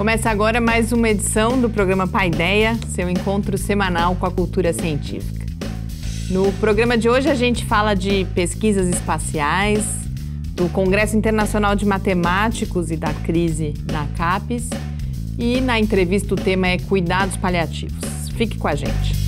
Começa agora mais uma edição do programa Paideia, seu encontro semanal com a cultura científica. No programa de hoje a gente fala de pesquisas espaciais, do Congresso Internacional de Matemáticos e da crise na CAPES e na entrevista o tema é cuidados paliativos. Fique com a gente.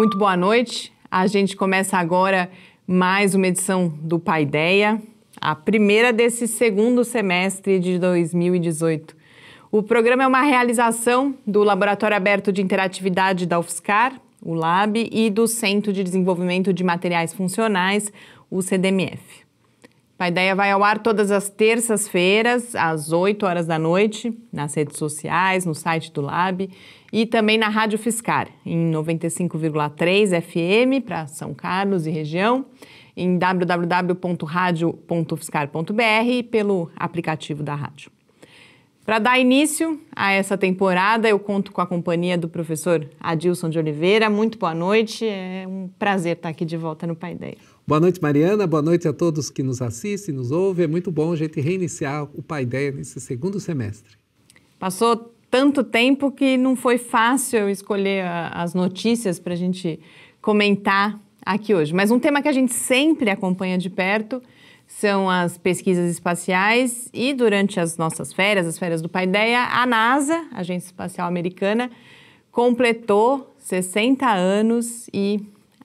Muito boa noite. A gente começa agora mais uma edição do Paideia, a primeira desse segundo semestre de 2018. O programa é uma realização do Laboratório Aberto de Interatividade da UFSCar, o LAB, e do Centro de Desenvolvimento de Materiais Funcionais, o CDMF. A ideia vai ao ar todas as terças-feiras, às 8 horas da noite, nas redes sociais, no site do Lab e também na Rádio Fiscar, em 95,3 FM para São Carlos e região, em www.radio.fiscar.br e pelo aplicativo da rádio. Para dar início a essa temporada, eu conto com a companhia do professor Adilson de Oliveira. Muito boa noite, é um prazer estar aqui de volta no Pai Ideia. Boa noite, Mariana. Boa noite a todos que nos assistem, nos ouvem. É muito bom a gente reiniciar o Pai Ideia nesse segundo semestre. Passou tanto tempo que não foi fácil escolher ah, as notícias para a gente comentar aqui hoje. Mas um tema que a gente sempre acompanha de perto são as pesquisas espaciais e durante as nossas férias, as férias do Paideia, a NASA, a Agência Espacial Americana, completou 60 anos e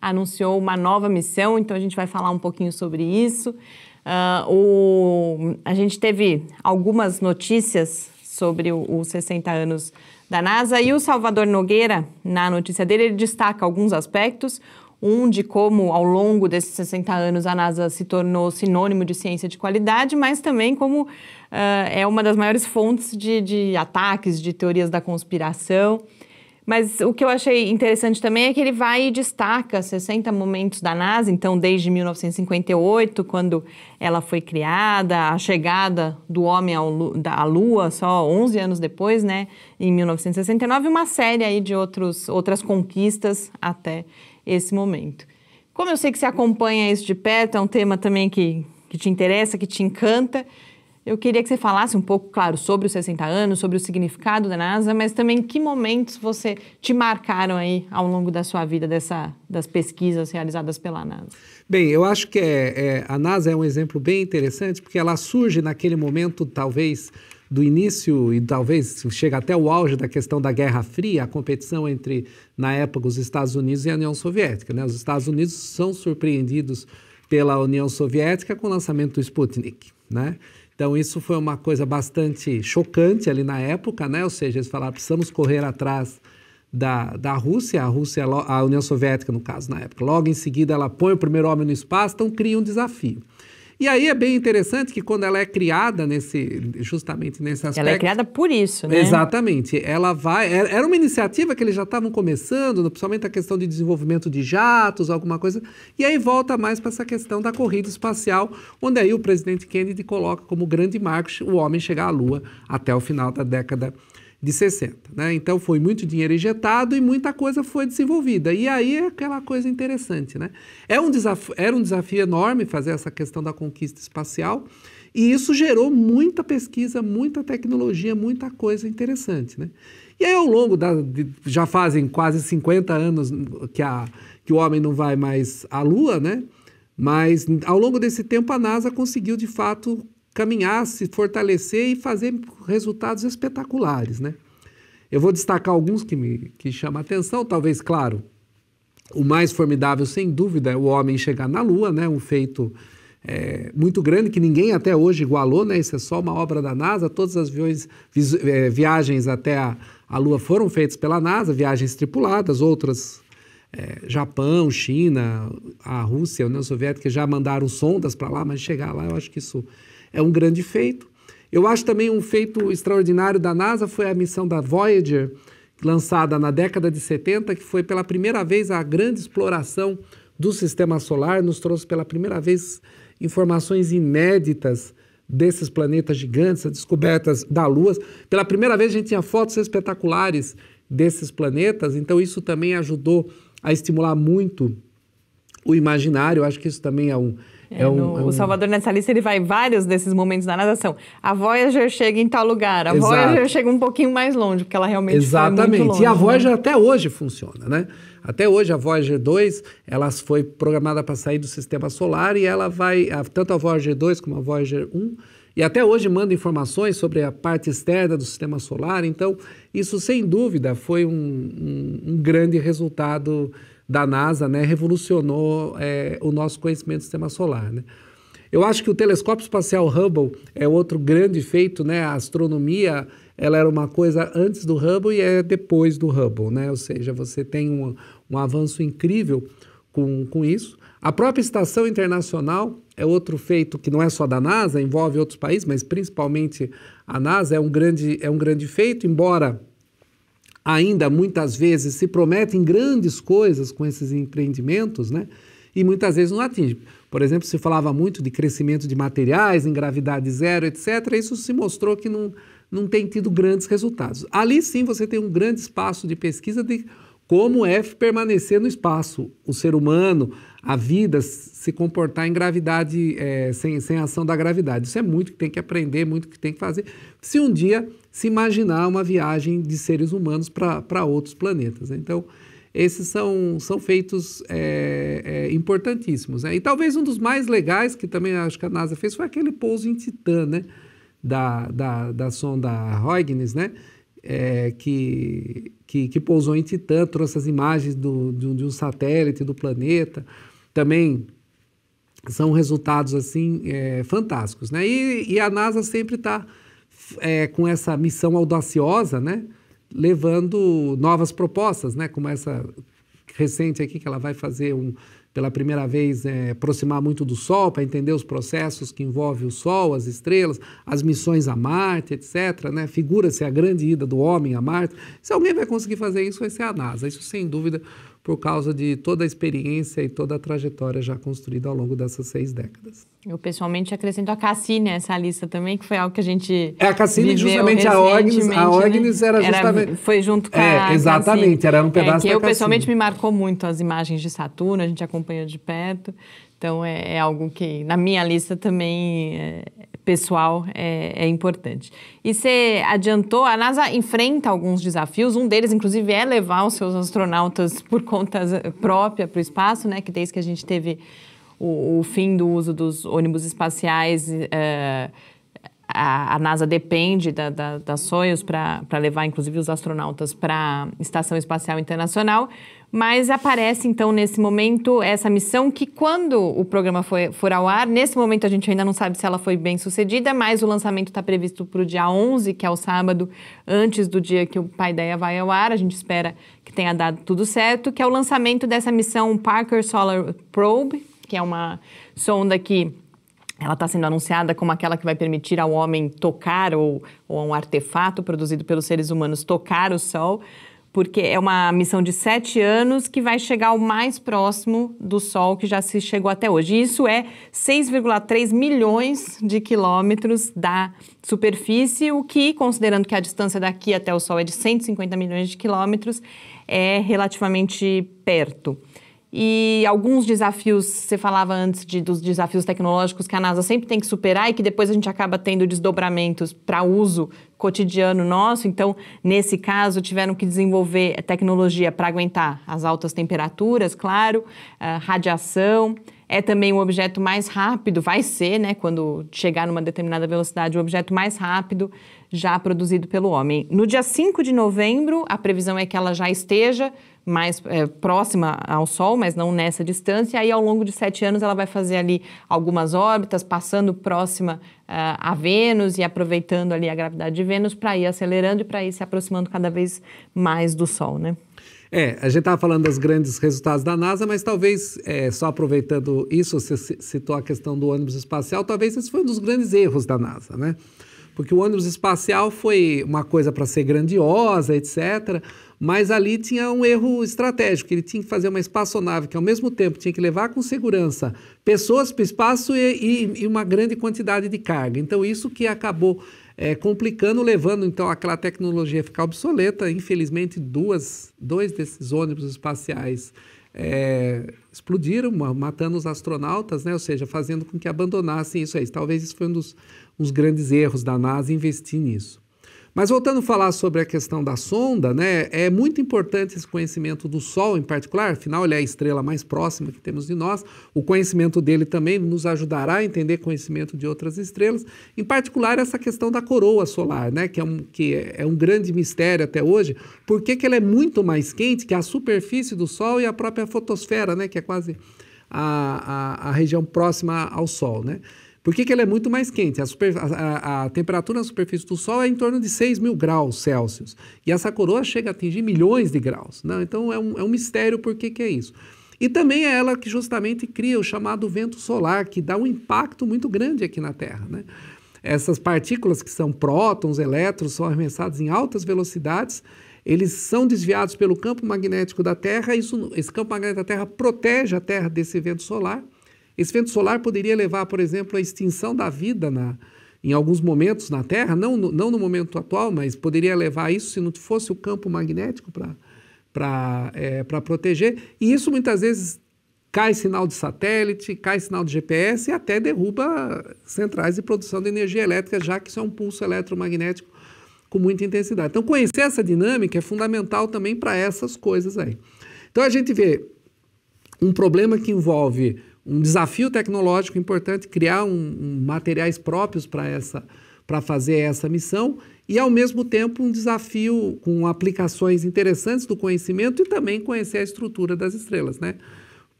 anunciou uma nova missão, então a gente vai falar um pouquinho sobre isso. Uh, o, a gente teve algumas notícias sobre os 60 anos da NASA e o Salvador Nogueira, na notícia dele, ele destaca alguns aspectos. Um de como, ao longo desses 60 anos, a NASA se tornou sinônimo de ciência de qualidade, mas também como uh, é uma das maiores fontes de, de ataques, de teorias da conspiração. Mas o que eu achei interessante também é que ele vai e destaca 60 momentos da NASA, então desde 1958, quando ela foi criada, a chegada do homem à Lua, só 11 anos depois, né, em 1969, uma série aí de outros, outras conquistas até esse momento. Como eu sei que você acompanha isso de perto, é um tema também que, que te interessa, que te encanta. Eu queria que você falasse um pouco, claro, sobre os 60 anos, sobre o significado da NASA, mas também que momentos você te marcaram aí ao longo da sua vida dessa, das pesquisas realizadas pela NASA. Bem, eu acho que é, é, a NASA é um exemplo bem interessante porque ela surge naquele momento, talvez do início e talvez chega até o auge da questão da Guerra Fria, a competição entre, na época, os Estados Unidos e a União Soviética. Né? Os Estados Unidos são surpreendidos pela União Soviética com o lançamento do Sputnik, né? Então, isso foi uma coisa bastante chocante ali na época, né? Ou seja, eles falaram, precisamos correr atrás da, da Rússia, a Rússia, a União Soviética, no caso, na época. Logo em seguida, ela põe o primeiro homem no espaço, então cria um desafio. E aí é bem interessante que quando ela é criada nesse, justamente nesse aspecto. Ela é criada por isso, né? Exatamente. Ela vai. Era uma iniciativa que eles já estavam começando, principalmente a questão de desenvolvimento de jatos, alguma coisa. E aí volta mais para essa questão da corrida espacial, onde aí o presidente Kennedy coloca como grande marco o homem chegar à Lua até o final da década de 60. Né? Então foi muito dinheiro injetado e muita coisa foi desenvolvida. E aí é aquela coisa interessante. Né? É um desafio, era um desafio enorme fazer essa questão da conquista espacial, e isso gerou muita pesquisa, muita tecnologia, muita coisa interessante. Né? E aí, ao longo da. De, já fazem quase 50 anos que, a, que o homem não vai mais à Lua, né? Mas ao longo desse tempo a NASA conseguiu de fato caminhar, se fortalecer e fazer resultados espetaculares, né? Eu vou destacar alguns que me que chamam a atenção, talvez, claro, o mais formidável, sem dúvida, é o homem chegar na Lua, né? Um feito é, muito grande que ninguém até hoje igualou, né? Isso é só uma obra da NASA. Todas as viões, vi, é, viagens até a, a Lua foram feitas pela NASA, viagens tripuladas, outras é, Japão, China, a Rússia, a União Soviética já mandaram sondas para lá, mas chegar lá eu acho que isso é um grande feito. Eu acho também um feito extraordinário da NASA foi a missão da Voyager, lançada na década de 70, que foi pela primeira vez a grande exploração do sistema solar, nos trouxe pela primeira vez informações inéditas desses planetas gigantes, as descobertas da Lua. Pela primeira vez a gente tinha fotos espetaculares desses planetas, então isso também ajudou a estimular muito o imaginário. Eu acho que isso também é um, é, é, um, no, é um... O Salvador nessa lista ele vai vários desses momentos da natação. A Voyager chega em tal lugar, a Exato. Voyager chega um pouquinho mais longe, porque ela realmente Exatamente. Longe, e a né? Voyager né? até hoje funciona, né? Até hoje a Voyager 2, ela foi programada para sair do sistema solar e ela vai, tanto a Voyager 2 como a Voyager 1, e até hoje manda informações sobre a parte externa do sistema solar. Então, isso sem dúvida foi um, um, um grande resultado da NASA, né, revolucionou é, o nosso conhecimento do sistema solar. Né? Eu acho que o telescópio espacial Hubble é outro grande feito, né? A astronomia, ela era uma coisa antes do Hubble e é depois do Hubble, né? Ou seja, você tem um, um avanço incrível com, com isso. A própria Estação Internacional é outro feito que não é só da NASA, envolve outros países, mas principalmente a NASA é um grande, é um grande feito, embora ainda muitas vezes se prometem grandes coisas com esses empreendimentos, né? E muitas vezes não atinge. Por exemplo, se falava muito de crescimento de materiais em gravidade zero, etc. Isso se mostrou que não, não tem tido grandes resultados. Ali sim você tem um grande espaço de pesquisa de como é permanecer no espaço? O ser humano, a vida, se comportar em gravidade, é, sem, sem ação da gravidade. Isso é muito que tem que aprender, muito que tem que fazer. Se um dia se imaginar uma viagem de seres humanos para outros planetas. Né? Então, esses são, são feitos é, é, importantíssimos. Né? E talvez um dos mais legais, que também acho que a NASA fez, foi aquele pouso em Titã, né? Da, da, da sonda Huygens, né? é, que, que, que, pousou em Titã, trouxe as imagens do, de um satélite do planeta, também são resultados assim é, fantásticos, né? E, e, a NASA sempre está é, com essa missão audaciosa, né? Levando novas propostas, né? Como essa recente aqui que ela vai fazer um pela primeira vez, é, aproximar muito do Sol para entender os processos que envolvem o Sol, as estrelas, as missões a Marte, etc. Né? Figura-se a grande ida do homem a Marte. Se alguém vai conseguir fazer isso, vai ser a NASA. Isso, sem dúvida, por causa de toda a experiência e toda a trajetória já construída ao longo dessas seis décadas. Eu pessoalmente acrescento a Cassini essa lista também, que foi algo que a gente. É, a Cassini, justamente a Ognis. a Ognis né? era justamente. Era, foi junto com é, a. Exatamente, Cassini. era um é, pedaço é, que da eu, pessoalmente, me marcou muito as imagens de Saturno, a gente acompanhou de perto. Então é, é algo que, na minha lista, também é, pessoal é, é, importante. E você adiantou, a NASA enfrenta alguns desafios, um deles, inclusive, é levar os seus astronautas por conta própria para o espaço, né? Que desde que a gente teve o, o fim do uso dos ônibus espaciais, é, a, a, NASA depende da, da, da Soyuz para levar, inclusive, os astronautas para a Estação Espacial Internacional. Mas aparece então nesse momento essa missão que quando o programa foi, for ao ar, nesse momento a gente ainda não sabe se ela foi bem sucedida, mas o lançamento está previsto para o dia 11, que é o sábado, antes do dia que o Pai Ideia vai ao ar. A gente espera que tenha dado tudo certo, que é o lançamento dessa missão Parker Solar Probe, que é uma sonda que ela está sendo anunciada como aquela que vai permitir ao homem tocar ou, ou a um artefato produzido pelos seres humanos tocar o Sol porque é uma missão de sete anos que vai chegar o mais próximo do Sol que já se chegou até hoje. Isso é 6,3 milhões de quilômetros da superfície, o que, considerando que a distância daqui até o Sol é de 150 milhões de quilômetros, é relativamente perto e alguns desafios, você falava antes de, dos desafios tecnológicos que a NASA sempre tem que superar e que depois a gente acaba tendo desdobramentos para uso cotidiano nosso. Então, nesse caso, tiveram que desenvolver tecnologia para aguentar as altas temperaturas, claro, ah, radiação. É também um objeto mais rápido, vai ser, né? Quando chegar numa determinada velocidade, o objeto mais rápido já produzido pelo homem. No dia 5 de novembro, a previsão é que ela já esteja mais é, próxima ao Sol, mas não nessa distância. E Aí, ao longo de sete anos, ela vai fazer ali algumas órbitas, passando próxima uh, a Vênus e aproveitando ali a gravidade de Vênus para ir acelerando e para ir se aproximando cada vez mais do Sol, né? É, a gente estava falando dos grandes resultados da NASA, mas talvez, é, só aproveitando isso, você citou a questão do ônibus espacial, talvez esse foi um dos grandes erros da NASA, né? Porque o ônibus espacial foi uma coisa para ser grandiosa, etc., mas ali tinha um erro estratégico, ele tinha que fazer uma espaçonave que ao mesmo tempo tinha que levar com segurança pessoas para o espaço e, e, e uma grande quantidade de carga. Então isso que acabou é, complicando, levando então aquela tecnologia a ficar obsoleta. Infelizmente, duas, dois desses ônibus espaciais é, explodiram, matando os astronautas, né? ou seja, fazendo com que abandonassem isso aí. Talvez isso foi um dos, um dos grandes erros da NASA investir nisso. Mas voltando a falar sobre a questão da sonda, né, é muito importante esse conhecimento do Sol em particular, afinal ele é a estrela mais próxima que temos de nós. O conhecimento dele também nos ajudará a entender conhecimento de outras estrelas, em particular essa questão da coroa solar, né, que é um, que é, é um grande mistério até hoje. Por que, que ela é muito mais quente que a superfície do Sol e a própria fotosfera, né, que é quase a, a, a região próxima ao Sol, né? Por que, que ela é muito mais quente? A, super, a, a, temperatura na superfície do Sol é em torno de 6 mil graus Celsius. E essa coroa chega a atingir milhões de graus. Não, né? então é um, é um mistério por que, que é isso. E também é ela que justamente cria o chamado vento solar, que dá um impacto muito grande aqui na Terra. Né? Essas partículas que são prótons, elétrons, são arremessadas em altas velocidades, eles são desviados pelo campo magnético da Terra, isso, esse campo magnético da Terra protege a Terra desse vento solar. Esse vento solar poderia levar, por exemplo, à extinção da vida na, em alguns momentos na Terra, não no, não no momento atual, mas poderia levar a isso se não fosse o campo magnético para é, proteger. E isso muitas vezes cai sinal de satélite, cai sinal de GPS e até derruba centrais de produção de energia elétrica, já que isso é um pulso eletromagnético com muita intensidade. Então, conhecer essa dinâmica é fundamental também para essas coisas aí. Então, a gente vê um problema que envolve um desafio tecnológico importante, criar um, um materiais próprios para essa para fazer essa missão e ao mesmo tempo um desafio com aplicações interessantes do conhecimento e também conhecer a estrutura das estrelas, né?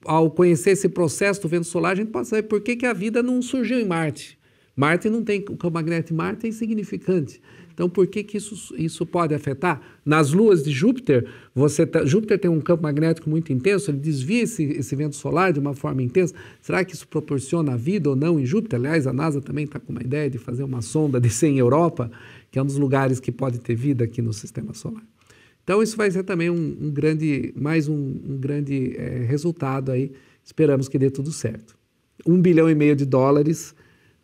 Ao conhecer esse processo do vento solar, a gente pode saber por que, que a vida não surgiu em Marte Marte não tem. O campo magnético de Marte é insignificante. Então, por que, que isso, isso pode afetar? Nas luas de Júpiter, você tá, Júpiter tem um campo magnético muito intenso, ele desvia esse, esse vento solar de uma forma intensa. Será que isso proporciona vida ou não em Júpiter? Aliás, a NASA também está com uma ideia de fazer uma sonda descer em Europa, que é um dos lugares que pode ter vida aqui no sistema solar. Então, isso vai ser também um, um grande, mais um, um grande é, resultado aí. Esperamos que dê tudo certo. Um bilhão e meio de dólares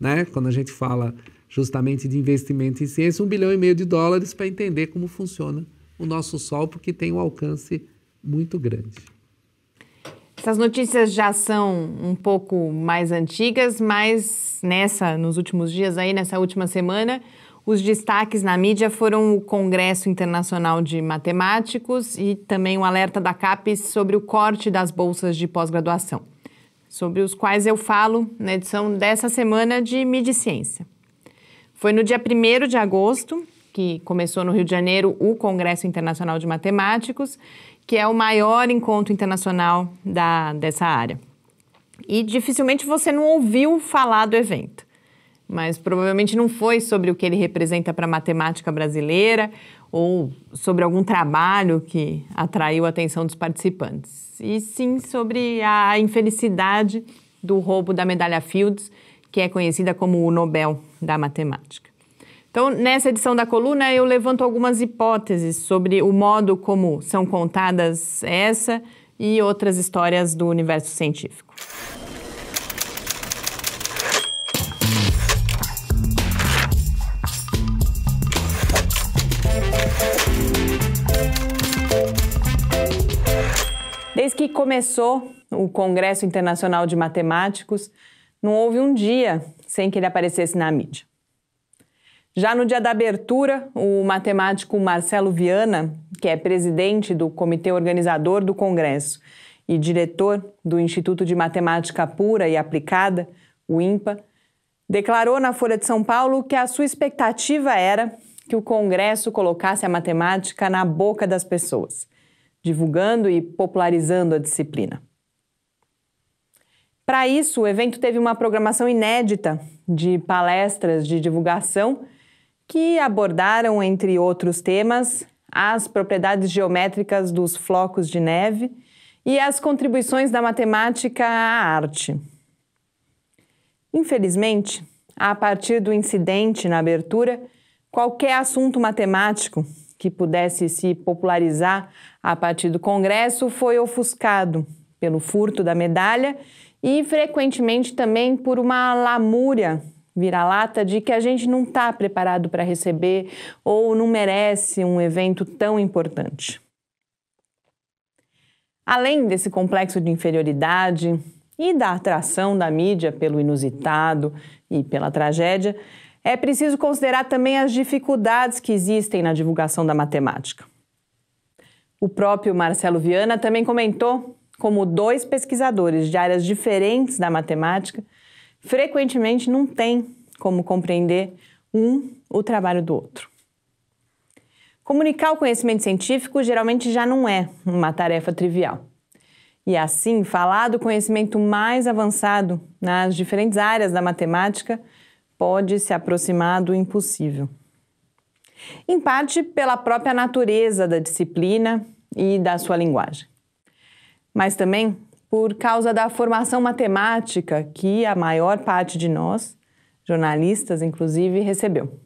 né? Quando a gente fala justamente de investimento em ciência, um bilhão e meio de dólares para entender como funciona o nosso Sol, porque tem um alcance muito grande. Essas notícias já são um pouco mais antigas, mas nessa, nos últimos dias aí, nessa última semana, os destaques na mídia foram o Congresso Internacional de Matemáticos e também o alerta da CAPES sobre o corte das bolsas de pós-graduação sobre os quais eu falo na edição dessa semana de Midi Ciência. Foi no dia 1 de agosto que começou no Rio de Janeiro o Congresso Internacional de Matemáticos, que é o maior encontro internacional da, dessa área. E dificilmente você não ouviu falar do evento mas provavelmente não foi sobre o que ele representa para a matemática brasileira ou sobre algum trabalho que atraiu a atenção dos participantes, e sim sobre a infelicidade do roubo da medalha Fields, que é conhecida como o Nobel da Matemática. Então, nessa edição da coluna, eu levanto algumas hipóteses sobre o modo como são contadas essa e outras histórias do universo científico. Desde que começou o Congresso Internacional de Matemáticos, não houve um dia sem que ele aparecesse na mídia. Já no dia da abertura, o matemático Marcelo Viana, que é presidente do comitê organizador do Congresso e diretor do Instituto de Matemática Pura e Aplicada, o INPA, declarou na Folha de São Paulo que a sua expectativa era que o Congresso colocasse a matemática na boca das pessoas divulgando e popularizando a disciplina. Para isso, o evento teve uma programação inédita de palestras de divulgação que abordaram, entre outros temas, as propriedades geométricas dos flocos de neve e as contribuições da matemática à arte. Infelizmente, a partir do incidente na abertura, qualquer assunto matemático que pudesse se popularizar a partir do Congresso foi ofuscado pelo furto da medalha e frequentemente também por uma lamúria vira-lata de que a gente não está preparado para receber ou não merece um evento tão importante. Além desse complexo de inferioridade e da atração da mídia pelo inusitado e pela tragédia, é preciso considerar também as dificuldades que existem na divulgação da matemática. O próprio Marcelo Viana também comentou como dois pesquisadores de áreas diferentes da matemática frequentemente não têm como compreender um o trabalho do outro. Comunicar o conhecimento científico geralmente já não é uma tarefa trivial. E assim, falar do conhecimento mais avançado nas diferentes áreas da matemática pode se aproximar do impossível. Em parte pela própria natureza da disciplina e da sua linguagem, mas também por causa da formação matemática que a maior parte de nós, jornalistas inclusive, recebeu.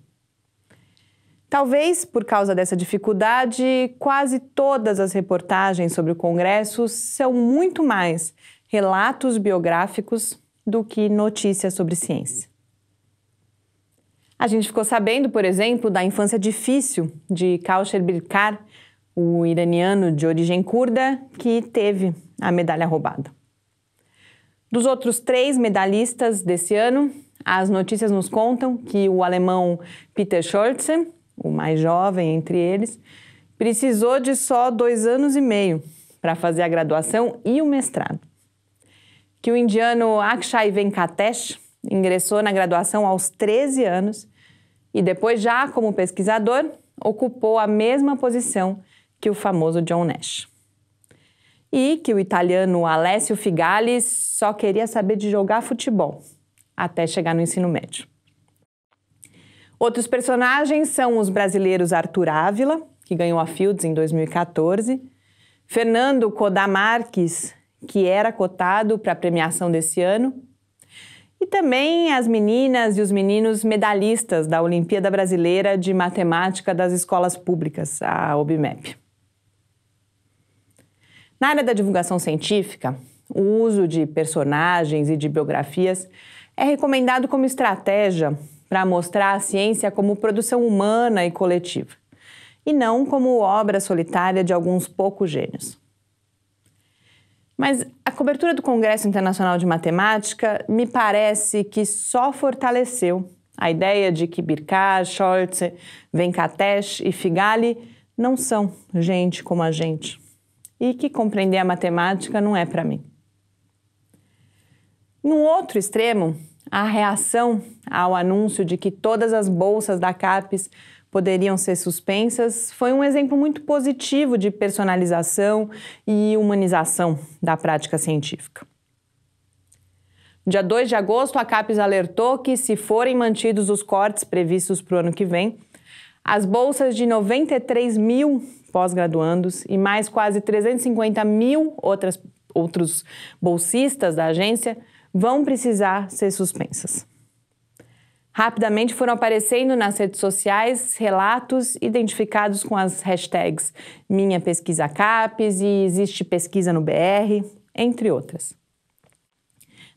Talvez por causa dessa dificuldade, quase todas as reportagens sobre o Congresso são muito mais relatos biográficos do que notícias sobre ciência. A gente ficou sabendo, por exemplo, da infância difícil de Kausher Birkar, o iraniano de origem curda que teve a medalha roubada. Dos outros três medalhistas desse ano, as notícias nos contam que o alemão Peter Schulze, o mais jovem entre eles, precisou de só dois anos e meio para fazer a graduação e o mestrado. Que o indiano Akshay Venkatesh ingressou na graduação aos 13 anos e depois, já como pesquisador, ocupou a mesma posição que o famoso John Nash. E que o italiano Alessio Figali só queria saber de jogar futebol até chegar no ensino médio. Outros personagens são os brasileiros Arthur Ávila, que ganhou a Fields em 2014, Fernando Codamarques, que era cotado para a premiação desse ano, e também as meninas e os meninos medalhistas da Olimpíada Brasileira de Matemática das Escolas Públicas, a OBMEP. Na área da divulgação científica, o uso de personagens e de biografias é recomendado como estratégia para mostrar a ciência como produção humana e coletiva, e não como obra solitária de alguns poucos gênios. Mas a cobertura do Congresso Internacional de Matemática me parece que só fortaleceu a ideia de que Birkar, Scholze, Venkatesh e Figali não são gente como a gente e que compreender a matemática não é para mim. No outro extremo, a reação ao anúncio de que todas as bolsas da CAPES poderiam ser suspensas, foi um exemplo muito positivo de personalização e humanização da prática científica. Dia 2 de agosto, a CAPES alertou que, se forem mantidos os cortes previstos para o ano que vem, as bolsas de 93 mil pós-graduandos e mais quase 350 mil outras, outros bolsistas da agência vão precisar ser suspensas. Rapidamente foram aparecendo nas redes sociais relatos identificados com as hashtags Minha Pesquisa CAPES e Existe Pesquisa no BR, entre outras.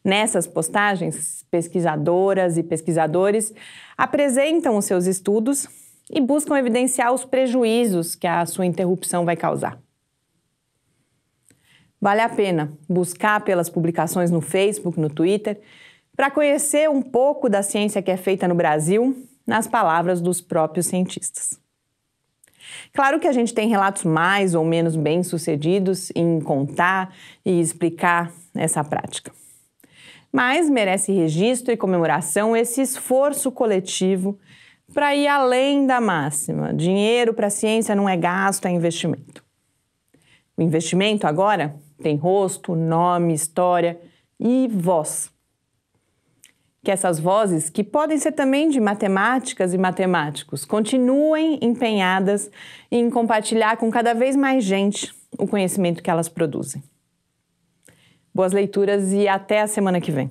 Nessas postagens, pesquisadoras e pesquisadores apresentam os seus estudos e buscam evidenciar os prejuízos que a sua interrupção vai causar. Vale a pena buscar pelas publicações no Facebook, no Twitter para conhecer um pouco da ciência que é feita no Brasil, nas palavras dos próprios cientistas. Claro que a gente tem relatos mais ou menos bem-sucedidos em contar e explicar essa prática. Mas merece registro e comemoração esse esforço coletivo para ir além da máxima: dinheiro para a ciência não é gasto, é investimento. O investimento agora tem rosto, nome, história e voz que essas vozes, que podem ser também de matemáticas e matemáticos, continuem empenhadas em compartilhar com cada vez mais gente o conhecimento que elas produzem. Boas leituras e até a semana que vem.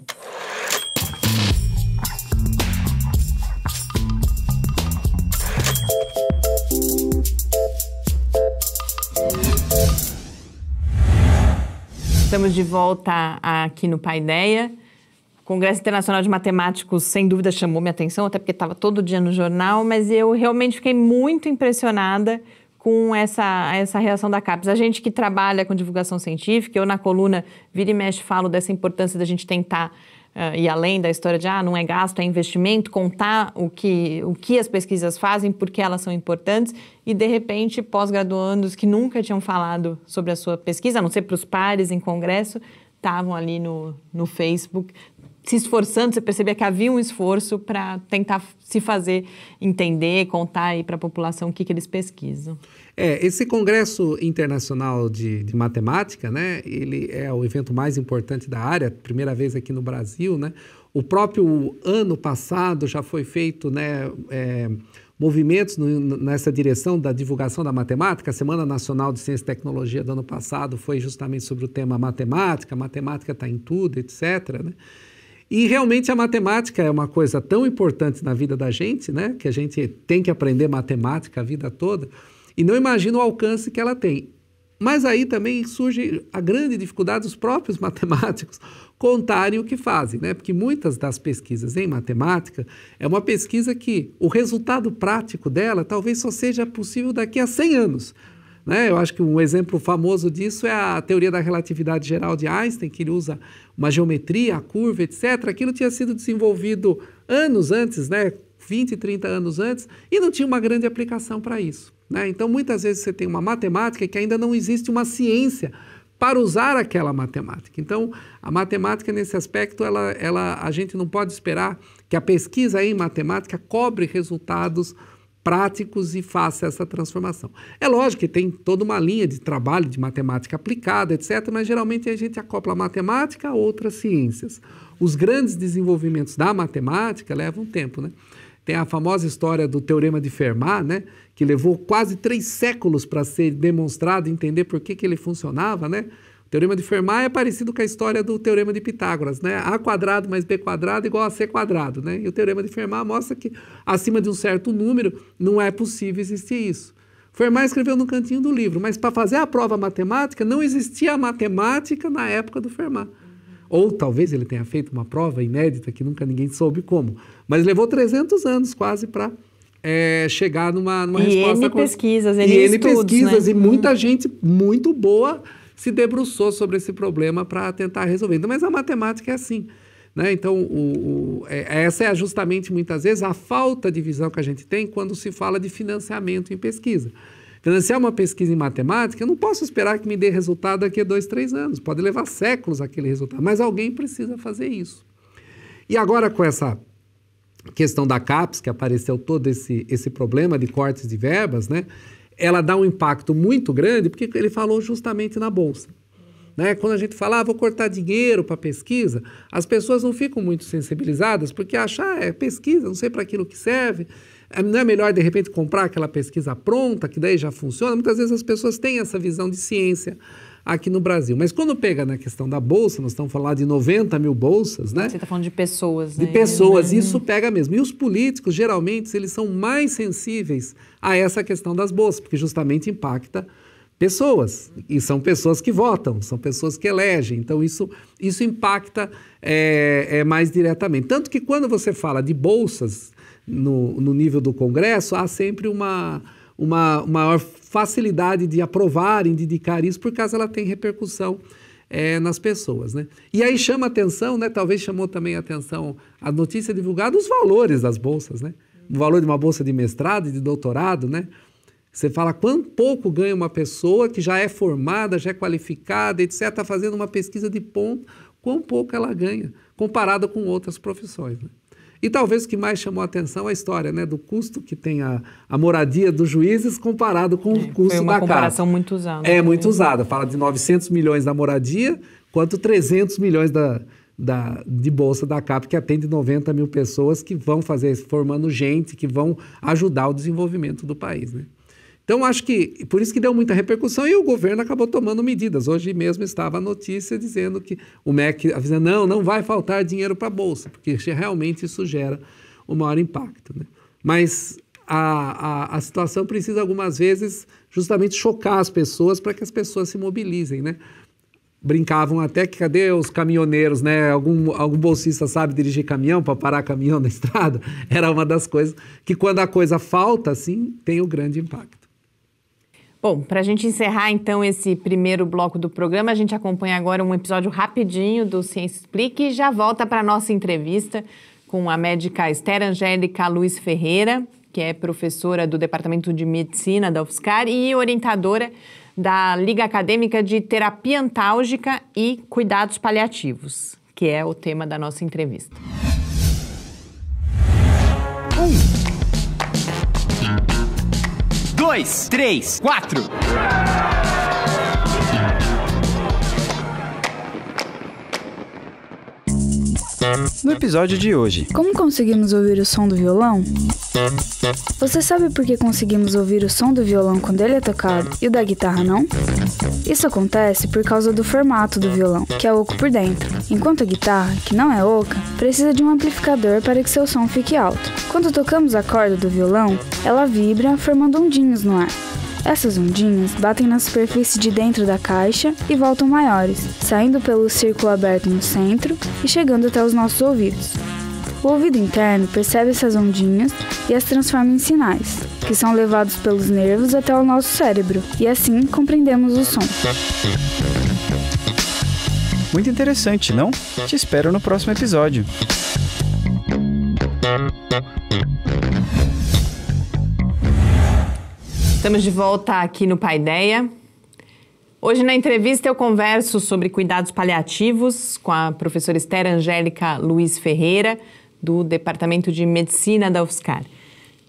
Estamos de volta aqui no Paideia. Congresso Internacional de Matemáticos, sem dúvida, chamou minha atenção, até porque estava todo dia no jornal, mas eu realmente fiquei muito impressionada com essa, essa reação da CAPES. A gente que trabalha com divulgação científica, eu na coluna Vira e Mexe falo dessa importância da gente tentar uh, ir além da história de ah, não é gasto, é investimento, contar o que, o que as pesquisas fazem, por que elas são importantes, e de repente pós-graduandos que nunca tinham falado sobre a sua pesquisa, a não ser para os pares em congresso, estavam ali no, no Facebook se esforçando, você percebia que havia um esforço para tentar se fazer entender, contar aí para a população o que, que eles pesquisam. É, esse Congresso Internacional de, de, Matemática, né, ele é o evento mais importante da área, primeira vez aqui no Brasil, né? O próprio ano passado já foi feito, né, é, movimentos no, nessa direção da divulgação da matemática. A Semana Nacional de Ciência e Tecnologia do ano passado foi justamente sobre o tema matemática, matemática está em tudo, etc., né? E realmente a matemática é uma coisa tão importante na vida da gente, né? Que a gente tem que aprender matemática a vida toda e não imagina o alcance que ela tem. Mas aí também surge a grande dificuldade dos próprios matemáticos contarem o que fazem, né? Porque muitas das pesquisas em matemática é uma pesquisa que o resultado prático dela talvez só seja possível daqui a 100 anos. Né? Eu acho que um exemplo famoso disso é a teoria da relatividade geral de Einstein, que ele usa uma geometria, a curva, etc. Aquilo tinha sido desenvolvido anos antes, né? 20, 30 anos antes, e não tinha uma grande aplicação para isso. Né? Então, muitas vezes você tem uma matemática que ainda não existe uma ciência para usar aquela matemática. Então, a matemática nesse aspecto, ela, ela, a gente não pode esperar que a pesquisa em matemática cobre resultados práticos e faça essa transformação. É lógico que tem toda uma linha de trabalho de matemática aplicada, etc., mas geralmente a gente acopla a matemática a outras ciências. Os grandes desenvolvimentos da matemática levam tempo, né? Tem a famosa história do Teorema de Fermat, né? que levou quase três séculos para ser demonstrado, entender por que, que ele funcionava, né? O teorema de Fermat é parecido com a história do teorema de Pitágoras, né? A quadrado mais b quadrado igual a c quadrado, né? E o teorema de Fermat mostra que acima de um certo número não é possível existir isso. Fermat escreveu no cantinho do livro, mas para fazer a prova matemática não existia a matemática na época do Fermat. Ou talvez ele tenha feito uma prova inédita que nunca ninguém soube como. Mas levou 300 anos quase para é, chegar numa, numa e resposta. N pesquisas, ele e N estudos, pesquisas, né? e muita hum. gente muito boa se debruçou sobre esse problema para tentar resolver. Mas a matemática é assim. Né? Então, o, o, é, essa é justamente muitas vezes a falta de visão que a gente tem quando se fala de financiamento em pesquisa. Financiar uma pesquisa em matemática, eu não posso esperar que me dê resultado daqui a dois, três anos. Pode levar séculos aquele resultado, mas alguém precisa fazer isso. E agora, com essa questão da CAPES, que apareceu todo esse, esse problema de cortes de verbas, né? ela dá um impacto muito grande porque ele falou justamente na bolsa. Né? Quando a gente fala, ah, vou cortar dinheiro para pesquisa, as pessoas não ficam muito sensibilizadas porque acham, ah, é pesquisa, não sei para aquilo que serve. É, não é melhor, de repente, comprar aquela pesquisa pronta, que daí já funciona? Muitas vezes as pessoas têm essa visão de ciência aqui no Brasil. Mas quando pega na questão da bolsa, nós estamos falando de 90 mil bolsas, né? Você está falando de pessoas, né? De pessoas, é. isso pega mesmo. E os políticos, geralmente, eles são mais sensíveis a essa questão das bolsas, porque justamente impacta pessoas. E são pessoas que votam, são pessoas que elegem. Então, isso, isso impacta é, é, mais diretamente. Tanto que quando você fala de bolsas no, no nível do Congresso, há sempre uma, uma maior facilidade de aprovarem de indicar isso, por causa ela tem repercussão é, nas pessoas. Né? E aí chama atenção, né? talvez chamou também a atenção a notícia divulgada, os valores das bolsas. Né? O valor de uma bolsa de mestrado, de doutorado, né? Você fala quanto pouco ganha uma pessoa que já é formada, já é qualificada, etc., está fazendo uma pesquisa de ponto, quão pouco ela ganha, comparada com outras profissões. Né? E talvez o que mais chamou a atenção é a história né, do custo que tem a, a moradia dos juízes comparado com é, o custo da casa. É uma comparação muito usada. É, muito usada. Fala de 900 milhões da moradia, quanto 300 milhões da, da, de bolsa da CAP, que atende 90 mil pessoas que vão fazer, formando gente, que vão ajudar o desenvolvimento do país. Né? Então, acho que por isso que deu muita repercussão e o governo acabou tomando medidas. Hoje mesmo estava a notícia dizendo que o MEC avisa: não, não vai faltar dinheiro para a Bolsa, porque realmente isso gera o maior impacto. Né? Mas a, a, a, situação precisa, algumas vezes, justamente chocar as pessoas para que as pessoas se mobilizem. Né? Brincavam até que cadê os caminhoneiros, né? Algum, algum bolsista sabe dirigir caminhão para parar caminhão na estrada? Era uma das coisas que, quando a coisa falta, sim, tem o um grande impacto. Bom, para a gente encerrar então esse primeiro bloco do programa, a gente acompanha agora um episódio rapidinho do Ciência Explique e já volta para a nossa entrevista com a médica Esther Angélica Luiz Ferreira, que é professora do Departamento de Medicina da UFSCar e orientadora da Liga Acadêmica de Terapia Antálgica e Cuidados Paliativos, que é o tema da nossa entrevista. Um dois, três, quatro. No episódio de hoje, como conseguimos ouvir o som do violão? Você sabe por que conseguimos ouvir o som do violão quando ele é tocado e o da guitarra não? Isso acontece por causa do formato do violão, que é oco por dentro, enquanto a guitarra, que não é oca, precisa de um amplificador para que seu som fique alto. Quando tocamos a corda do violão, ela vibra formando ondinhos no ar. Essas ondinhas batem na superfície de dentro da caixa e voltam maiores, saindo pelo círculo aberto no centro e chegando até os nossos ouvidos. O ouvido interno percebe essas ondinhas e as transforma em sinais, que são levados pelos nervos até o nosso cérebro, e assim compreendemos o som. Muito interessante, não? Te espero no próximo episódio. Estamos de volta aqui no Paideia. Hoje na entrevista eu converso sobre cuidados paliativos com a professora Esther Angélica Luiz Ferreira, do Departamento de Medicina da UFSCar.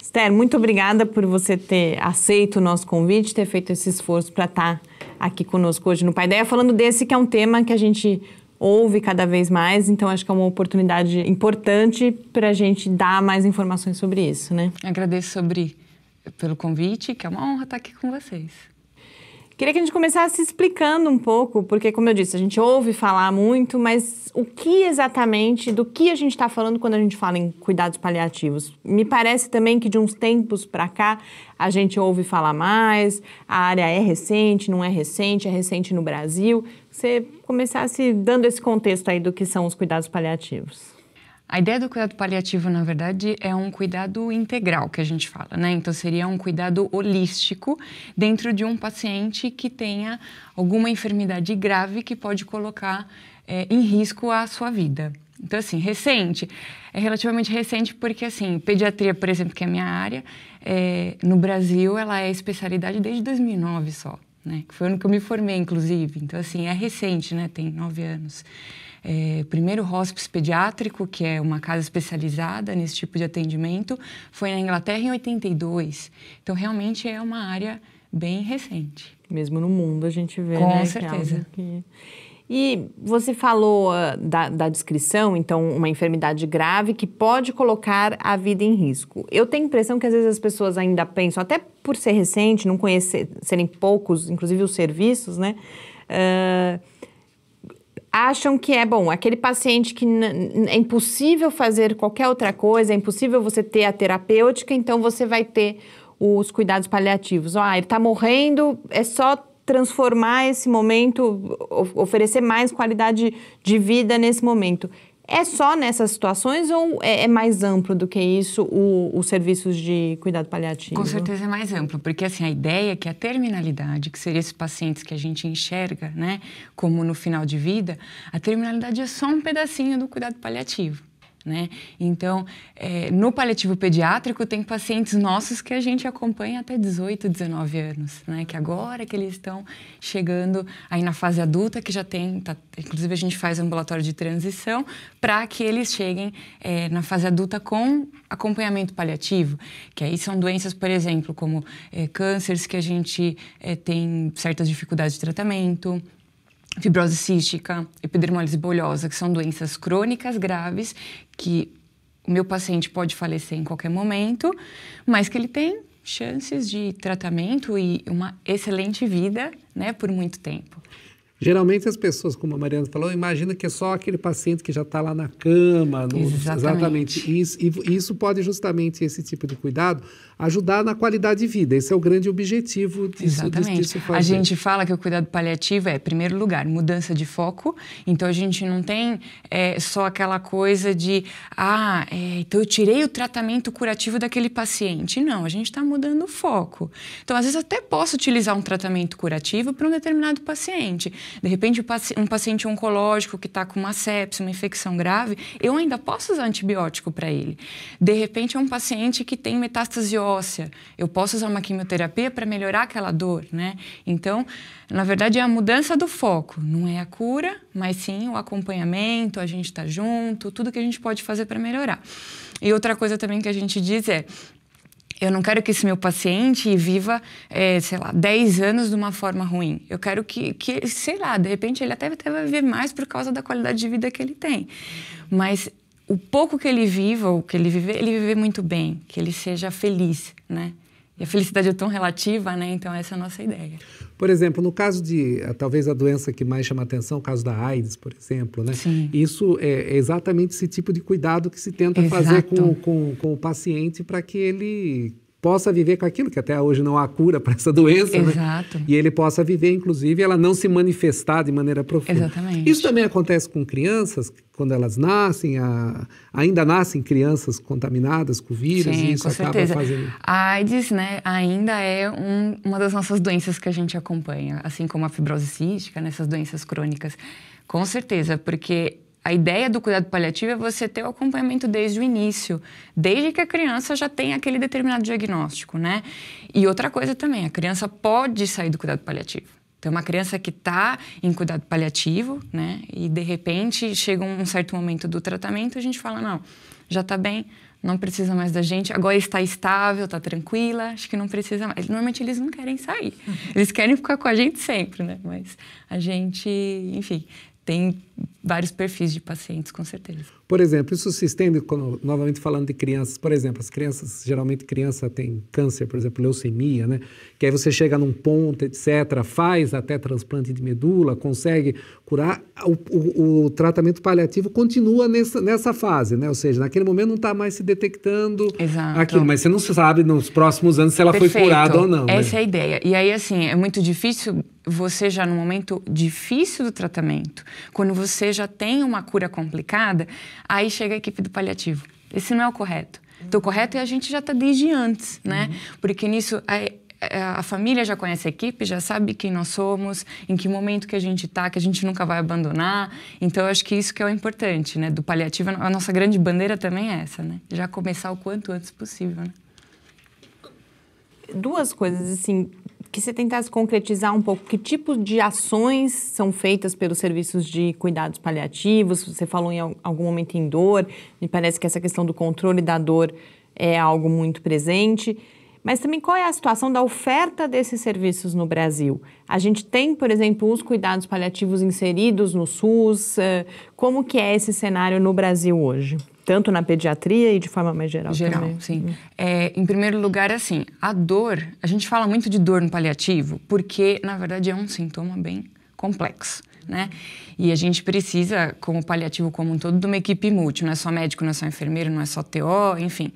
Esther, muito obrigada por você ter aceito o nosso convite, ter feito esse esforço para estar tá aqui conosco hoje no Paideia, falando desse que é um tema que a gente ouve cada vez mais, então acho que é uma oportunidade importante para a gente dar mais informações sobre isso, né? Agradeço sobre pelo convite, que é uma honra estar aqui com vocês. Queria que a gente começasse explicando um pouco, porque, como eu disse, a gente ouve falar muito, mas o que exatamente, do que a gente está falando quando a gente fala em cuidados paliativos? Me parece também que de uns tempos para cá a gente ouve falar mais, a área é recente, não é recente, é recente no Brasil. Você começasse dando esse contexto aí do que são os cuidados paliativos. A ideia do cuidado paliativo, na verdade, é um cuidado integral que a gente fala, né? Então seria um cuidado holístico dentro de um paciente que tenha alguma enfermidade grave que pode colocar é, em risco a sua vida. Então, assim, recente, é relativamente recente porque, assim, pediatria, por exemplo, que é a minha área, é, no Brasil ela é especialidade desde 2009 só, né? Que foi o ano que eu me formei, inclusive. Então, assim, é recente, né? Tem nove anos é, primeiro hospice pediátrico, que é uma casa especializada nesse tipo de atendimento, foi na Inglaterra em 82. Então, realmente é uma área bem recente. Mesmo no mundo a gente vê, Com né? Com é certeza. Que... E você falou uh, da, da, descrição, então, uma enfermidade grave que pode colocar a vida em risco. Eu tenho a impressão que às vezes as pessoas ainda pensam, até por ser recente, não conhecer, serem poucos, inclusive os serviços, né? Uh, acham que é bom, aquele paciente que é impossível fazer qualquer outra coisa, é impossível você ter a terapêutica, então você vai ter os cuidados paliativos. Ah, ele está morrendo, é só transformar esse momento, oferecer mais qualidade de vida nesse momento. É só nessas situações ou é, é mais amplo do que isso o, os serviços de cuidado paliativo? Com certeza é mais amplo, porque assim a ideia é que a terminalidade, que seria esses pacientes que a gente enxerga, né, como no final de vida, a terminalidade é só um pedacinho do cuidado paliativo né? Então, é, no paliativo pediátrico tem pacientes nossos que a gente acompanha até 18, 19 anos, né? Que agora que eles estão chegando aí na fase adulta, que já tem, tá, inclusive a gente faz ambulatório de transição para que eles cheguem é, na fase adulta com acompanhamento paliativo, que aí são doenças, por exemplo, como é, cânceres que a gente é, tem certas dificuldades de tratamento, fibrose cística, epidermólise bolhosa, que são doenças crônicas graves que o meu paciente pode falecer em qualquer momento, mas que ele tem chances de tratamento e uma excelente vida, né, por muito tempo. Geralmente as pessoas, como a Mariana falou, imagina que é só aquele paciente que já está lá na cama, no, exatamente. exatamente. isso. E isso pode justamente esse tipo de cuidado ajudar na qualidade de vida. Esse é o grande objetivo disso, exatamente. disso fazer. A gente fala que o cuidado paliativo é, em primeiro lugar, mudança de foco. Então a gente não tem é, só aquela coisa de ah, é, então eu tirei o tratamento curativo daquele paciente. Não, a gente está mudando o foco. Então às vezes até posso utilizar um tratamento curativo para um determinado paciente de repente, um paciente oncológico que está com uma sepse, uma infecção grave, eu ainda posso usar antibiótico para ele. De repente, é um paciente que tem metástase óssea, eu posso usar uma quimioterapia para melhorar aquela dor, né? Então, na verdade, é a mudança do foco. Não é a cura, mas sim o acompanhamento, a gente está junto, tudo que a gente pode fazer para melhorar. E outra coisa também que a gente diz é eu não quero que esse meu paciente viva, é, sei lá, 10 anos de uma forma ruim. Eu quero que, que, sei lá, de repente ele até, até vai viver mais por causa da qualidade de vida que ele tem. Mas o pouco que ele viva, o que ele viver, ele viver muito bem, que ele seja feliz, né? E a felicidade é tão relativa, né? Então essa é a nossa ideia. Por exemplo, no caso de eh, talvez a doença que mais chama atenção, o caso da AIDS, por exemplo, né? Sim. Isso é, é exatamente esse tipo de cuidado que se tenta Exato. fazer com, com, com o paciente para que ele possa viver com aquilo, que até hoje não há cura para essa doença, né? Exato. Né? E ele possa viver, inclusive, ela não se manifestar de maneira profunda. Exatamente. Isso também acontece com crianças, quando elas nascem, a... ainda nascem crianças contaminadas com vírus, Sim, e isso acaba certeza. fazendo... A AIDS, né, ainda é um, uma das nossas doenças que a gente acompanha, assim como a fibrose cística, nessas né, doenças crônicas. Com certeza, porque a ideia do cuidado paliativo é você ter o acompanhamento desde o início, desde que a criança já tem aquele determinado diagnóstico, né? E outra coisa também, a criança pode sair do cuidado paliativo. Então, uma criança que está em cuidado paliativo, né? E de repente chega um certo momento do tratamento, a gente fala: não, já está bem, não precisa mais da gente, agora está estável, está tranquila, acho que não precisa mais. Normalmente eles não querem sair, eles querem ficar com a gente sempre, né? Mas a gente, enfim, tem vários perfis de pacientes, com certeza. Por exemplo, isso se estende, novamente falando de crianças, por exemplo, as crianças, geralmente criança tem câncer, por exemplo, leucemia, né? Que aí você chega num ponto, etc., faz até transplante de medula, consegue curar, o, o, o tratamento paliativo continua nessa, nessa fase, né? Ou seja, naquele momento não está mais se detectando Exato. aquilo, mas você não sabe nos próximos anos se ela Perfeito. foi curada ou não. Né? Essa né? é a ideia. E aí, assim, é muito difícil você já no momento difícil do tratamento, quando você você já tem uma cura complicada, aí chega a equipe do paliativo. Esse não é o correto. Então, o correto é a gente já está desde antes, né? Uhum. Porque nisso a, é, a, família já conhece a equipe, já sabe quem nós somos, em que momento que a gente está, que a gente nunca vai abandonar. Então, eu acho que isso que é o importante, né? Do paliativo, a nossa grande bandeira também é essa, né? Já começar o quanto antes possível, né? Duas coisas, assim, que você tentasse concretizar um pouco que tipo de ações são feitas pelos serviços de cuidados paliativos. Você falou em algum momento em dor, me parece que essa questão do controle da dor é algo muito presente. Mas também qual é a situação da oferta desses serviços no Brasil? A gente tem, por exemplo, os cuidados paliativos inseridos no SUS. Eh, como que é esse cenário no Brasil hoje? Tanto na pediatria e de forma mais geral. Geral, também. sim. Hum. É, em primeiro lugar, assim, a dor, a gente fala muito de dor no paliativo, porque na verdade é um sintoma bem complexo. Né? E a gente precisa, como paliativo como um todo, de uma equipe multi. Não é só médico, não é só enfermeiro, não é só TO, enfim,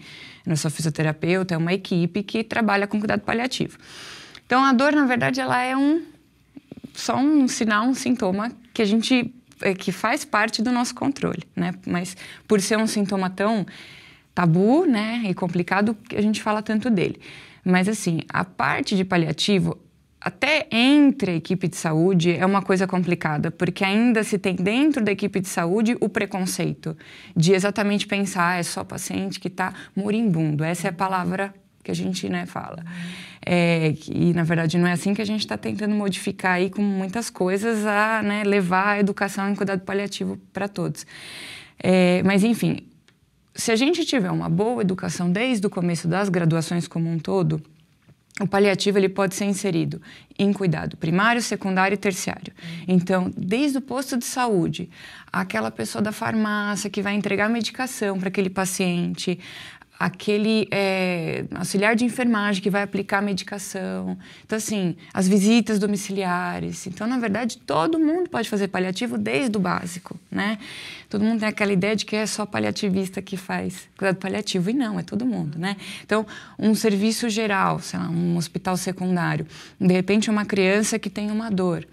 não é só fisioterapeuta, é uma equipe que trabalha com cuidado paliativo. Então, a dor, na verdade, ela é um só um sinal, um sintoma que a gente é que faz parte do nosso controle, né? Mas por ser um sintoma tão tabu, né, e complicado, a gente fala tanto dele. Mas assim, a parte de paliativo até entre a equipe de saúde é uma coisa complicada, porque ainda se tem dentro da equipe de saúde o preconceito de exatamente pensar ah, é só paciente que está moribundo. Essa é a palavra que a gente né, fala. É, e, na verdade, não é assim que a gente está tentando modificar aí com muitas coisas a né, levar a educação em cuidado paliativo para todos. É, mas, enfim, se a gente tiver uma boa educação desde o começo das graduações como um todo, o paliativo ele pode ser inserido em cuidado primário, secundário e terciário. Então, desde o posto de saúde, aquela pessoa da farmácia que vai entregar medicação para aquele paciente, aquele é, auxiliar de enfermagem que vai aplicar a medicação, então assim, as visitas domiciliares. Então, na verdade, todo mundo pode fazer paliativo desde o básico, né? Todo mundo tem aquela ideia de que é só paliativista que faz cuidado paliativo e não, é todo mundo, né? Então, um serviço geral, sei lá, um hospital secundário, de repente uma criança que tem uma dor,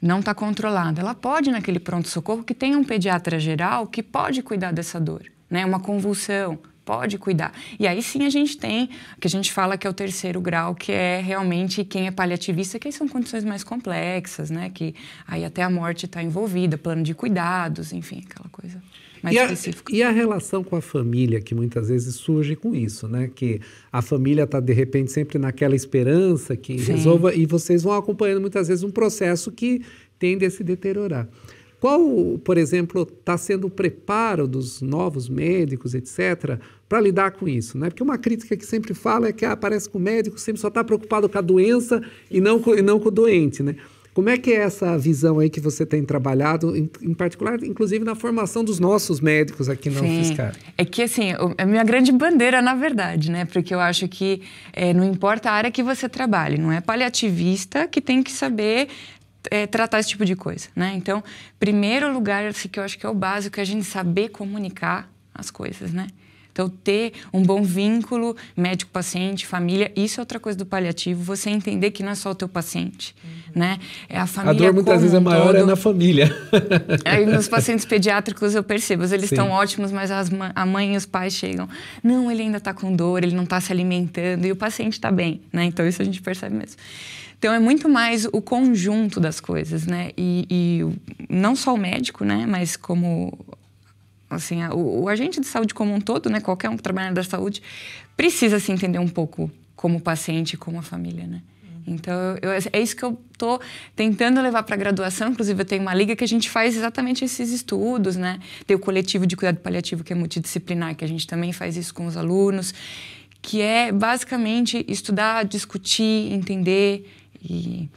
não está controlada. Ela pode ir naquele pronto-socorro que tem um pediatra geral que pode cuidar dessa dor, né? Uma convulsão, pode cuidar. E aí sim a gente tem, que a gente fala que é o terceiro grau, que é realmente quem é paliativista, que aí são condições mais complexas, né? Que aí até a morte está envolvida, plano de cuidados, enfim, aquela coisa mais e específica. A, e a relação com a família, que muitas vezes surge com isso, né? Que a família está, de repente, sempre naquela esperança que sim. resolva, e vocês vão acompanhando muitas vezes um processo que tende a se deteriorar. Qual, por exemplo, está sendo o preparo dos novos médicos, etc., para lidar com isso? Né? Porque uma crítica que sempre fala é que ah, parece que o médico sempre só está preocupado com a doença e não com, e não com o doente. Né? Como é que é essa visão aí que você tem trabalhado, em, em particular, inclusive na formação dos nossos médicos aqui na Sim. UFSCar? É que, assim, é minha grande bandeira, na verdade, né? Porque eu acho que é, não importa a área que você trabalhe, não é paliativista que tem que saber é, tratar esse tipo de coisa, né? Então, primeiro lugar, que eu acho que é o básico, é a gente saber comunicar as coisas, né? Então, ter um bom vínculo médico-paciente, família, isso é outra coisa do paliativo, você entender que não é só o teu paciente, uhum. né? É a família. A dor muitas vezes é maior é todo. é na família. Aí, é, nos pacientes pediátricos eu percebo, eles estão ótimos, mas as, a mãe e os pais chegam. Não, ele ainda está com dor, ele não está se alimentando e o paciente está bem, né? Então, isso a gente percebe mesmo. Então é muito mais o conjunto das coisas, né? E, e, não só o médico, né? Mas como Assim, o, o, agente de saúde como um todo, né, qualquer um que trabalha da saúde, precisa se entender um pouco como paciente, como a família, né? Uhum. Então, eu, é, é isso que eu estou tentando levar para a graduação. Inclusive, eu tenho uma liga que a gente faz exatamente esses estudos, né? Tem o coletivo de cuidado paliativo, que é multidisciplinar, que a gente também faz isso com os alunos, que é basicamente estudar, discutir, entender e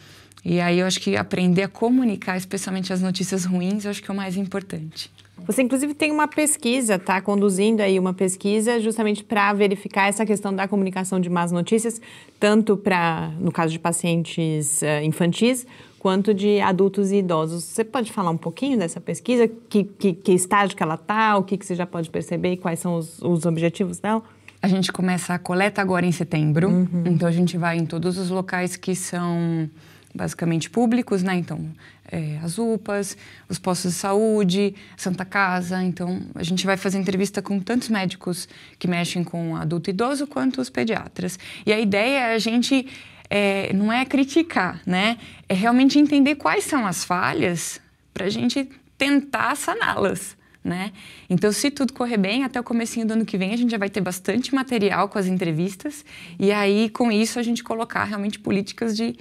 e aí eu acho que aprender a comunicar, especialmente as notícias ruins, eu acho que é o mais importante. Você, inclusive, tem uma pesquisa, tá conduzindo aí uma pesquisa justamente para verificar essa questão da comunicação de más notícias, tanto para, no caso de pacientes uh, infantis, quanto de adultos e idosos. Você pode falar um pouquinho dessa pesquisa? Que, que, que estágio que ela está? O que, que você já pode perceber? Quais são os, os objetivos dela? A gente começa a coleta agora em setembro, uhum. então a gente vai em todos os locais que são basicamente públicos, né? Então, é, as UPAs, os postos de saúde, Santa Casa. Então, a gente vai fazer entrevista com tantos médicos que mexem com adulto e idoso quanto os pediatras. E a ideia é a gente é, não é criticar, né? É realmente entender quais são as falhas para a gente tentar saná-las. Né? Então, se tudo correr bem, até o comecinho do ano que vem a gente já vai ter bastante material com as entrevistas e aí, com isso, a gente colocar realmente políticas de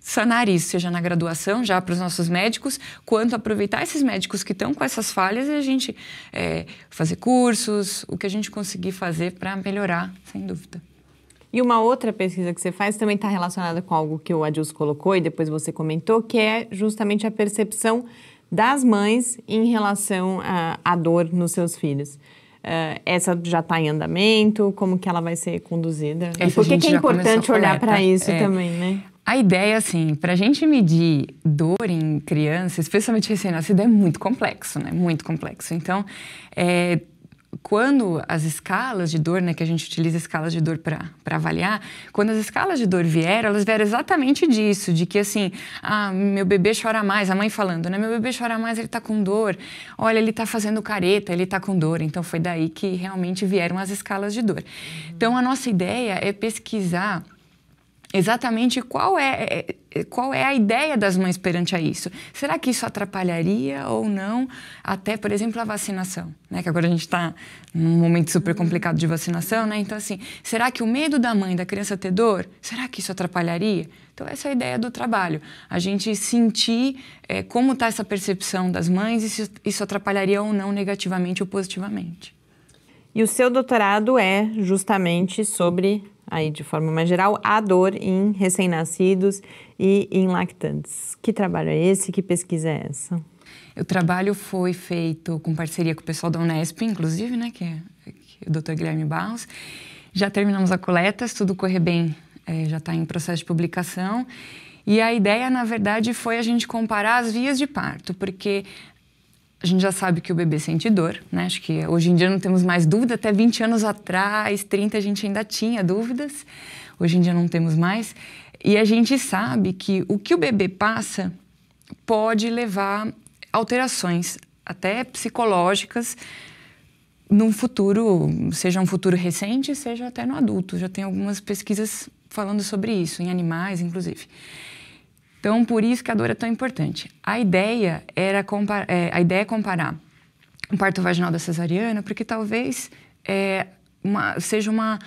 sanar isso, seja na graduação, já para os nossos médicos, quanto aproveitar esses médicos que estão com essas falhas e a gente é, fazer cursos, o que a gente conseguir fazer para melhorar, sem dúvida. E uma outra pesquisa que você faz também está relacionada com algo que o Adilson colocou e depois você comentou, que é justamente a percepção das mães em relação à dor nos seus filhos. Uh, essa já está em andamento, como que ela vai ser conduzida? Essa e por que, é importante olhar para isso é, também, né? A ideia, assim, para a gente medir dor em criança, especialmente recém-nascida, é muito complexo, né? Muito complexo. Então, é, quando as escalas de dor, né, que a gente utiliza escalas de dor para avaliar, quando as escalas de dor vieram, elas vieram exatamente disso, de que assim, ah, meu bebê chora mais, a mãe falando, né, meu bebê chora mais, ele está com dor, olha, ele está fazendo careta, ele está com dor. Então foi daí que realmente vieram as escalas de dor. Então a nossa ideia é pesquisar exatamente qual é, é, é, qual é a ideia das mães perante a isso. Será que isso atrapalharia ou não até, por exemplo, a vacinação? Né? Que agora a gente está num momento super uhum. complicado de vacinação, né? Então, assim, será que o medo da mãe da criança ter dor, será que isso atrapalharia? Então, essa é a ideia do trabalho. A gente sentir é, como está essa percepção das mães e se isso atrapalharia ou não negativamente ou positivamente. E o seu doutorado é justamente sobre aí de forma mais geral, a dor em recém-nascidos e em lactantes. Que trabalho é esse? Que pesquisa é essa? O trabalho foi feito com parceria com o pessoal da Unesp, inclusive, né, que é, que é o Dr. Guilherme Barros. Já terminamos a coleta, se tudo correr bem, é, já está em processo de publicação. E a ideia, na verdade, foi a gente comparar as vias de parto, porque a gente já sabe que o bebê sente dor, né? Acho que hoje em dia não temos mais dúvida. Até 20 anos atrás, 30, a gente ainda tinha dúvidas. Hoje em dia não temos mais. E a gente sabe que o que o bebê passa pode levar alterações, até psicológicas, num futuro, seja um futuro recente, seja até no adulto. Já tem algumas pesquisas falando sobre isso, em animais, inclusive. Então, por isso que a dor é tão importante. A ideia era comparar, é, a ideia é comparar o parto vaginal da cesariana, porque talvez é, uma, seja uma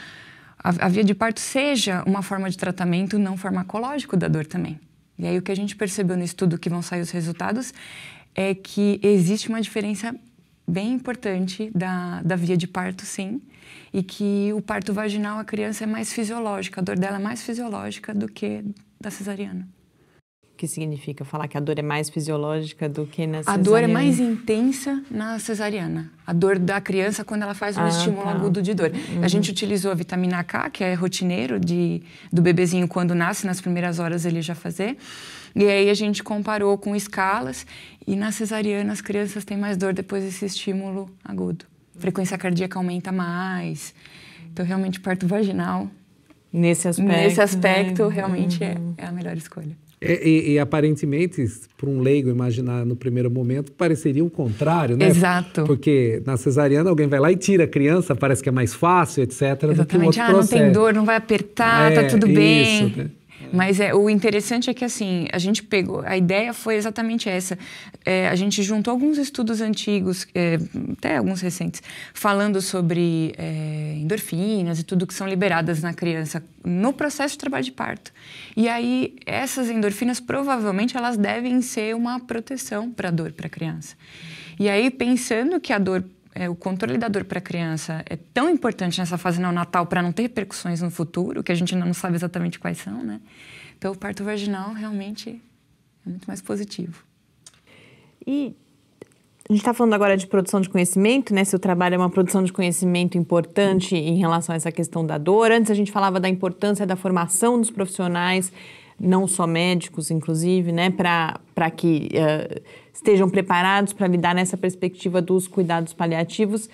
a, a via de parto seja uma forma de tratamento não farmacológico da dor também. E aí o que a gente percebeu no estudo que vão sair os resultados é que existe uma diferença bem importante da, da via de parto, sim, e que o parto vaginal, a criança é mais fisiológica, a dor dela é mais fisiológica do que da cesariana que significa falar que a dor é mais fisiológica do que na cesariana? A dor é mais intensa na cesariana. A dor da criança é quando ela faz um ah, estímulo tá. agudo de dor. Uhum. A gente uhum. utilizou a vitamina K, que é rotineiro de, do bebezinho quando nasce, nas primeiras horas ele já fazer. E aí a gente comparou com escalas e na cesariana as crianças têm mais dor depois desse estímulo agudo. Uhum. frequência cardíaca aumenta mais. Então, realmente, parto vaginal Nesse aspecto. Nesse né? aspecto, né? realmente uhum. é, é, a melhor escolha. E, é, e, e, aparentemente, para um leigo imaginar no primeiro momento, pareceria o contrário, né? Exato. Porque na cesariana alguém vai lá e tira a criança, parece que é mais fácil, etc. Exatamente. Do que outro ah, processo. não tem dor, não vai apertar, tá é, tá tudo isso, bem. Né? Mas é, o interessante é que, assim, a gente pegou... A ideia foi exatamente essa. É, a gente juntou alguns estudos antigos, é, até alguns recentes, falando sobre é, endorfinas e tudo que são liberadas na criança no processo de trabalho de parto. E aí, essas endorfinas, provavelmente, elas devem ser uma proteção para a dor para a criança. E aí, pensando que a dor é, o controle da dor para a criança é tão importante nessa fase neonatal para não ter repercussões no futuro, que a gente ainda não sabe exatamente quais são, né? Então, o parto vaginal realmente é muito mais positivo. E a gente está falando agora de produção de conhecimento, né? Seu trabalho é uma produção de conhecimento importante em relação a essa questão da dor. Antes a gente falava da importância da formação dos profissionais não só médicos, inclusive, né, para que uh, estejam preparados para lidar nessa perspectiva dos cuidados paliativos.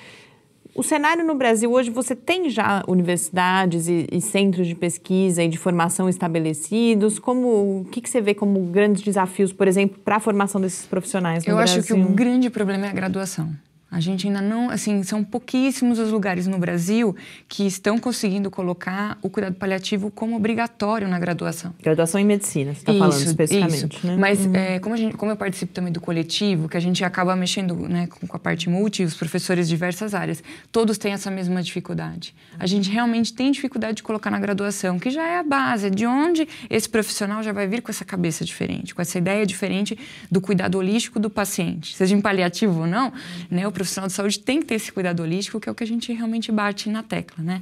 O cenário no Brasil hoje, você tem já universidades e, e centros de pesquisa e de formação estabelecidos? Como, o que, que você vê como grandes desafios, por exemplo, para a formação desses profissionais no Eu Brasil? Eu acho que o grande problema é a graduação. A gente ainda não, assim, são pouquíssimos os lugares no Brasil que estão conseguindo colocar o cuidado paliativo como obrigatório na graduação. Graduação em medicina, você está falando especificamente, isso. né? Mas uhum. é, como, gente, como, eu participo também do coletivo, que a gente acaba mexendo né, com, com a parte multi, os professores de diversas áreas, todos têm essa mesma dificuldade. A gente realmente tem dificuldade de colocar na graduação, que já é a base, é de onde esse profissional já vai vir com essa cabeça diferente, com essa ideia diferente do cuidado holístico do paciente. Seja em paliativo ou não, né? O profissional de saúde tem que ter esse cuidado holístico, que é o que a gente realmente bate na tecla, né?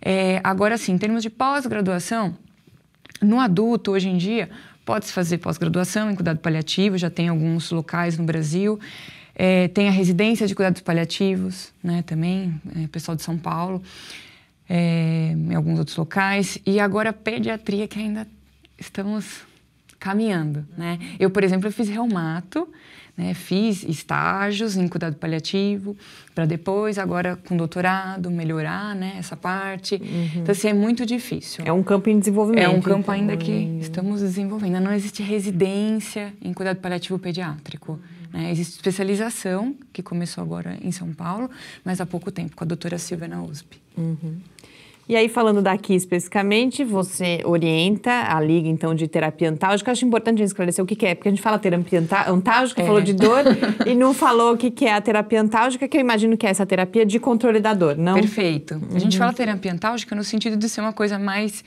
É, agora, sim, em termos de pós-graduação, no adulto, hoje em dia, pode-se fazer pós-graduação em cuidado paliativo, já tem alguns locais no Brasil. É, tem a residência de cuidados paliativos, né, também, é, pessoal de São Paulo, é, em alguns outros locais. E agora a pediatria, que ainda estamos caminhando, né? Eu, por exemplo, eu fiz reumato, né? Fiz estágios em cuidado paliativo para depois, agora com doutorado, melhorar né, essa parte. Uhum. Então, assim, é muito difícil. É um campo em desenvolvimento. É um campo então. ainda que né? estamos desenvolvendo. Não existe residência em cuidado paliativo pediátrico. Né? Existe especialização, que começou agora em São Paulo, mas há pouco tempo, com a doutora Silvia na USP. Uhum. E aí, falando daqui especificamente, você orienta a liga, então, de terapia antálgica. Acho importante esclarecer o que, que é, porque a gente fala terapia antálgica, é. falou de dor, e não falou o que, que é a terapia antálgica, que eu imagino que é essa terapia de controle da dor, não? Perfeito. Uhum. A gente uhum. fala terapia antálgica no sentido de ser uma coisa mais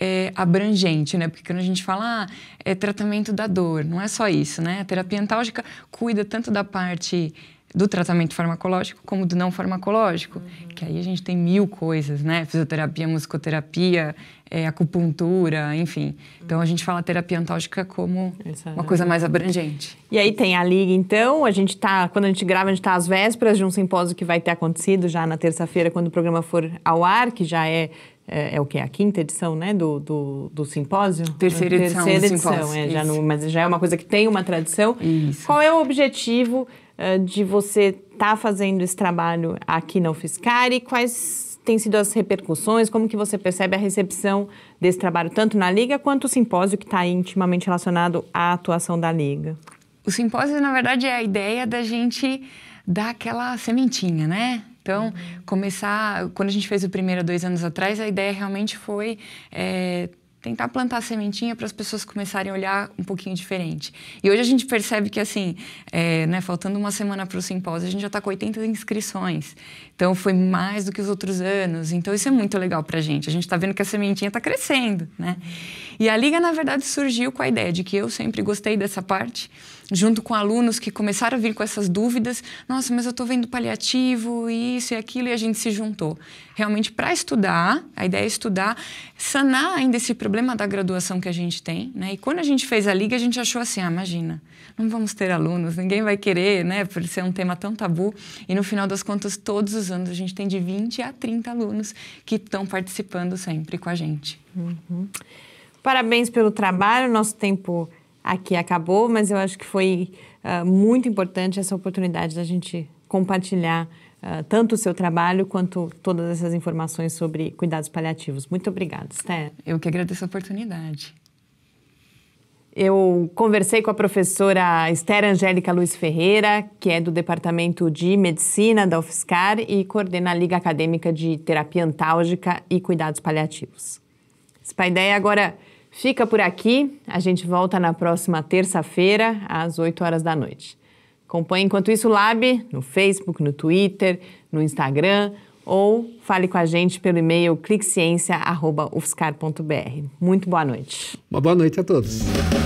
é, abrangente, né? Porque quando a gente fala ah, é tratamento da dor, não é só isso, né? A terapia antálgica cuida tanto da parte do tratamento farmacológico como do não farmacológico, uhum. que aí a gente tem mil coisas, né? Fisioterapia, musicoterapia, é, acupuntura, enfim. Então a gente fala terapia antálgica como uma coisa mais abrangente. E aí tem a liga, então, a gente tá, quando a gente grava, a gente tá às vésperas de um simpósio que vai ter acontecido já na terça-feira, quando o programa for ao ar, que já é é, é, o que? A quinta edição, né? Do, do, do simpósio? Terceira, Terceira edição. Terceira edição, é, já no, mas já é uma coisa que tem uma tradição. Isso. Qual é o objetivo eh, de você estar tá fazendo esse trabalho aqui na UFSCar e quais têm sido as repercussões, como que você percebe a recepção desse trabalho, tanto na Liga quanto o simpósio que está intimamente relacionado à atuação da Liga? O simpósio, na verdade, é a ideia da gente dar aquela sementinha, né? Então, começar. Quando a gente fez o primeiro há dois anos atrás, a ideia realmente foi é, tentar plantar sementinha para as pessoas começarem a olhar um pouquinho diferente. E hoje a gente percebe que, assim, é, né, faltando uma semana para o simpósio, a gente já está com 80 inscrições. Então, foi mais do que os outros anos. Então, isso é muito legal para a gente. A gente está vendo que a sementinha está crescendo, né? E a Liga, na verdade, surgiu com a ideia de que eu sempre gostei dessa parte junto com alunos que começaram a vir com essas dúvidas. Nossa, mas eu estou vendo paliativo, isso e aquilo, e a gente se juntou. Realmente para estudar, a ideia é estudar, sanar ainda esse problema da graduação que a gente tem. Né? E quando a gente fez a liga, a gente achou assim, ah, imagina, não vamos ter alunos, ninguém vai querer, né? Por ser um tema tão tabu. E no final das contas, todos os anos, a gente tem de 20 a 30 alunos que estão participando sempre com a gente. Uhum. Parabéns pelo trabalho, nosso tempo aqui acabou, mas eu acho que foi uh, muito importante essa oportunidade da gente compartilhar uh, tanto o seu trabalho quanto todas essas informações sobre cuidados paliativos. Muito obrigada, Esther. Eu que agradeço a oportunidade. Eu conversei com a professora Esther Angélica Luiz Ferreira, que é do Departamento de Medicina da UFSCar e coordena a Liga Acadêmica de Terapia Antálgica e Cuidados Paliativos. Essa é ideia agora Fica por aqui, a gente volta na próxima terça-feira, às 8 horas da noite. Acompanhe enquanto isso o Lab no Facebook, no Twitter, no Instagram ou fale com a gente pelo e-mail cliqueciência.ufscar.br. Muito boa noite. Uma boa noite a todos.